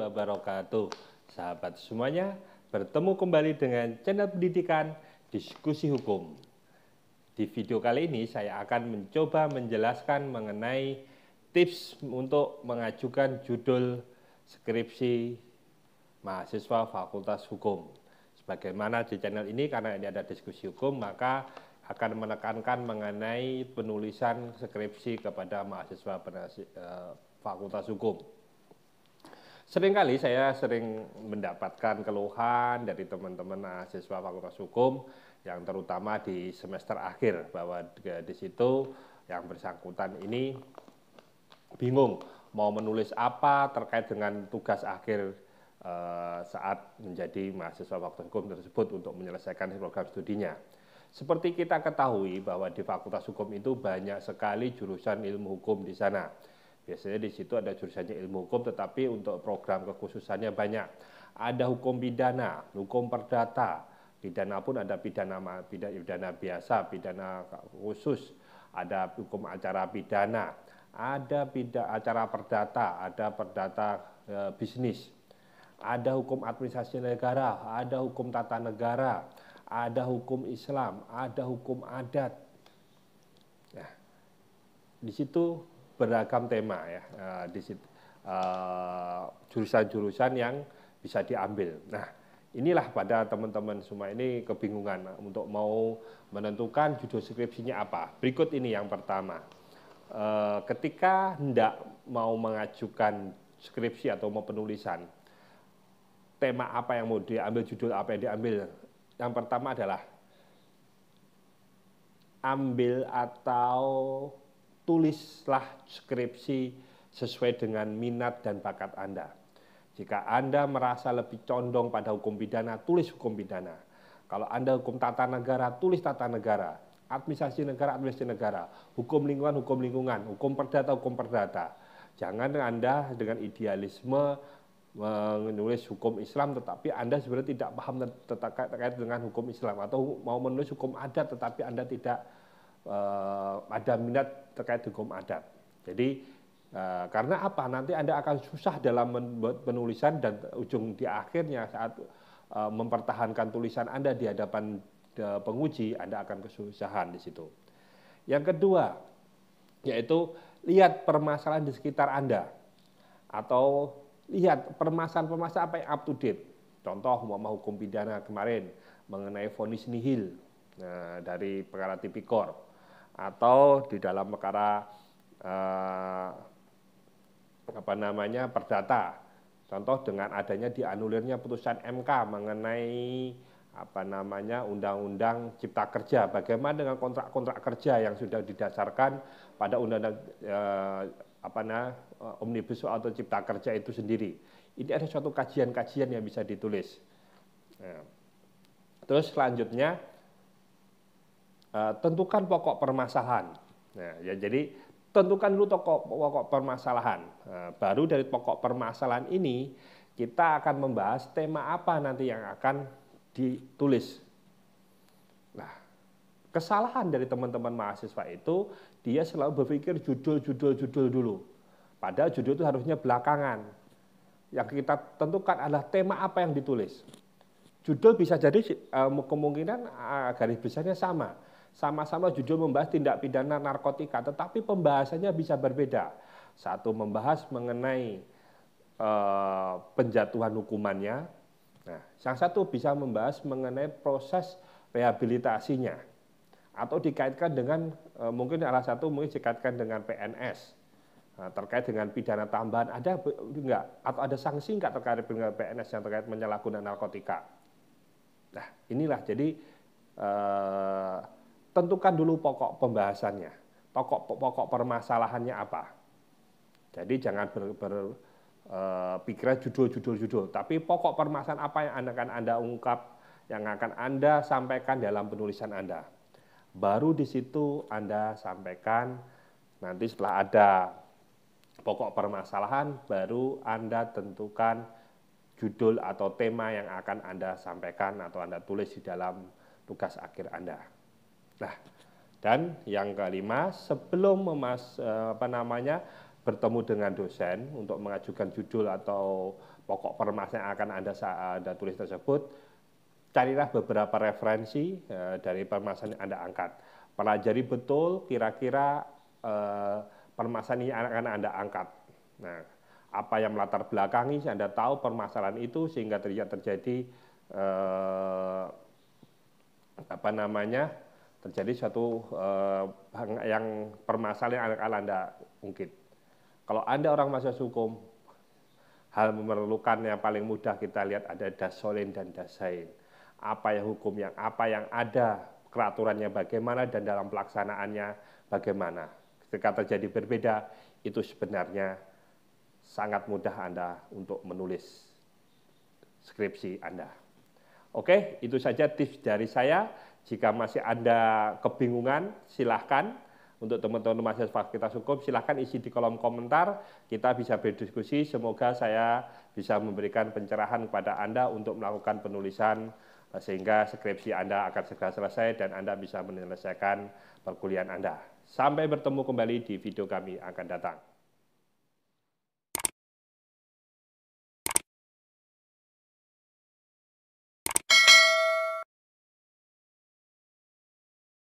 wabarakatuh. Sahabat semuanya, bertemu kembali dengan channel pendidikan Diskusi Hukum. Di video kali ini saya akan mencoba menjelaskan mengenai tips untuk mengajukan judul skripsi mahasiswa Fakultas Hukum. Sebagaimana di channel ini karena ini ada diskusi hukum, maka akan menekankan mengenai penulisan skripsi kepada mahasiswa eh, Fakultas Hukum. Seringkali saya sering mendapatkan keluhan dari teman-teman mahasiswa Fakultas Hukum yang terutama di semester akhir bahwa di situ yang bersangkutan ini bingung mau menulis apa terkait dengan tugas akhir eh, saat menjadi mahasiswa Fakultas Hukum tersebut untuk menyelesaikan program studinya. Seperti kita ketahui bahwa di Fakultas Hukum itu banyak sekali jurusan ilmu hukum di sana Biasanya di situ ada jurusannya ilmu hukum, tetapi untuk program kekhususannya banyak. Ada hukum pidana, hukum perdata, pidana pun ada pidana pidana, pidana biasa, pidana khusus, ada hukum acara pidana, ada pidana acara perdata, ada perdata e, bisnis, ada hukum administrasi negara, ada hukum tata negara, ada hukum Islam, ada hukum adat. Nah, di situ beragam tema ya uh, di situ eh, jurusan-jurusan yang bisa diambil. Nah, inilah pada teman-teman semua ini kebingungan untuk mau menentukan judul skripsinya apa. Berikut ini yang pertama. Uh, ketika hendak mau mengajukan skripsi atau mau penulisan, tema apa yang mau diambil, judul apa yang diambil. Yang pertama adalah ambil atau tulislah skripsi sesuai dengan minat dan bakat Anda. Jika Anda merasa lebih condong pada hukum pidana, tulis hukum pidana. Kalau Anda hukum tata negara, tulis tata negara. Administrasi negara, administrasi negara. Hukum lingkungan, hukum lingkungan. Hukum perdata, hukum perdata. Jangan Anda dengan idealisme menulis hukum Islam tetapi Anda sebenarnya tidak paham terkait dengan hukum Islam atau mau menulis hukum adat tetapi Anda tidak uh, ada minat terkait hukum adat. Jadi uh, karena apa? Nanti Anda akan susah dalam membuat penulisan dan ujung di akhirnya saat uh, mempertahankan tulisan Anda di hadapan uh, penguji, Anda akan kesusahan di situ. Yang kedua, yaitu lihat permasalahan di sekitar Anda atau lihat permasalahan-permasalahan apa yang up to date. Contoh umpama hukum pidana kemarin mengenai vonis nihil nah, dari perkara tipikor atau di dalam perkara eh, apa namanya perdata. Contoh dengan adanya dianulirnya putusan MK mengenai apa namanya undang-undang cipta kerja. Bagaimana dengan kontrak-kontrak kerja yang sudah didasarkan pada undang-undang eh, apa nah omnibus atau cipta kerja itu sendiri. Ini ada suatu kajian-kajian yang bisa ditulis. Ya. Terus selanjutnya Eh, tentukan pokok permasalahan. Nah, ya jadi tentukan dulu pokok pokok permasalahan. Nah, baru dari pokok permasalahan ini kita akan membahas tema apa nanti yang akan ditulis. Nah, kesalahan dari teman-teman mahasiswa itu dia selalu berpikir judul-judul-judul dulu. Padahal judul itu harusnya belakangan. Yang kita tentukan adalah tema apa yang ditulis. Judul bisa jadi eh, kemungkinan garis besarnya sama, sama-sama jujur membahas tindak pidana narkotika, tetapi pembahasannya bisa berbeda. Satu membahas mengenai e, penjatuhan hukumannya, nah, yang satu bisa membahas mengenai proses rehabilitasinya, atau dikaitkan dengan e, mungkin salah satu mungkin dikaitkan dengan PNS nah, terkait dengan pidana tambahan ada enggak atau ada sanksi enggak terkait dengan PNS yang terkait menyalahgunakan narkotika. Nah inilah jadi. Eh, tentukan dulu pokok pembahasannya, pokok pokok permasalahannya apa. Jadi jangan ber, ber eh, pikiran judul-judul-judul, tapi pokok permasalahan apa yang akan Anda ungkap, yang akan Anda sampaikan dalam penulisan Anda. Baru di situ Anda sampaikan, nanti setelah ada pokok permasalahan, baru Anda tentukan judul atau tema yang akan Anda sampaikan atau Anda tulis di dalam tugas akhir Anda. Nah, dan yang kelima, sebelum memas, eh, apa namanya bertemu dengan dosen untuk mengajukan judul atau pokok permasalahan yang akan anda anda tulis tersebut, carilah beberapa referensi eh, dari permasalahan yang anda angkat. Pelajari betul kira-kira eh, permasalahan yang akan anda angkat. Nah, apa yang melatar belakangi, anda tahu permasalahan itu sehingga terjadi, apa namanya terjadi suatu uh, yang permasalahan yang akan Anda mungkin. Kalau Anda orang mahasiswa hukum, hal memerlukan yang paling mudah kita lihat ada dasolin dan dasain. Apa yang hukum yang apa yang ada, keraturannya bagaimana dan dalam pelaksanaannya bagaimana. Ketika terjadi berbeda, itu sebenarnya sangat mudah Anda untuk menulis skripsi Anda. Oke, itu saja tips dari saya. Jika masih ada kebingungan, silahkan untuk teman-teman mahasiswa Fakultas Hukum silahkan isi di kolom komentar kita bisa berdiskusi semoga saya bisa memberikan pencerahan kepada Anda untuk melakukan penulisan eh, sehingga skripsi Anda akan segera selesai dan Anda bisa menyelesaikan perkuliahan Anda. Sampai bertemu kembali di video kami akan datang.